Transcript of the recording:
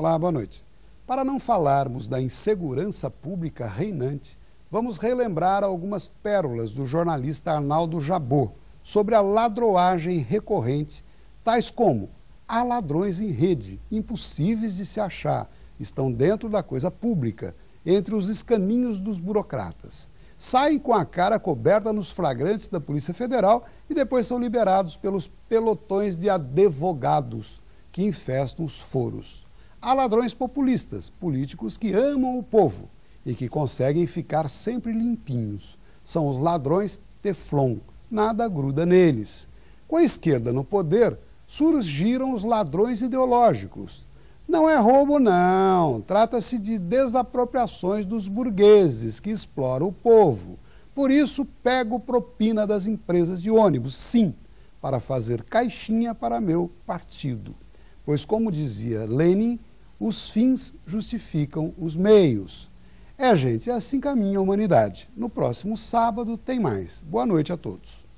Olá, boa noite. Para não falarmos da insegurança pública reinante, vamos relembrar algumas pérolas do jornalista Arnaldo Jabot sobre a ladroagem recorrente, tais como há ladrões em rede, impossíveis de se achar, estão dentro da coisa pública, entre os escaminhos dos burocratas. Saem com a cara coberta nos flagrantes da Polícia Federal e depois são liberados pelos pelotões de advogados que infestam os foros. Há ladrões populistas, políticos que amam o povo e que conseguem ficar sempre limpinhos. São os ladrões Teflon, nada gruda neles. Com a esquerda no poder, surgiram os ladrões ideológicos. Não é roubo, não. Trata-se de desapropriações dos burgueses que exploram o povo. Por isso, pego propina das empresas de ônibus, sim, para fazer caixinha para meu partido. Pois, como dizia Lenin, os fins justificam os meios. É, gente, é assim caminha a humanidade. No próximo sábado tem mais. Boa noite a todos.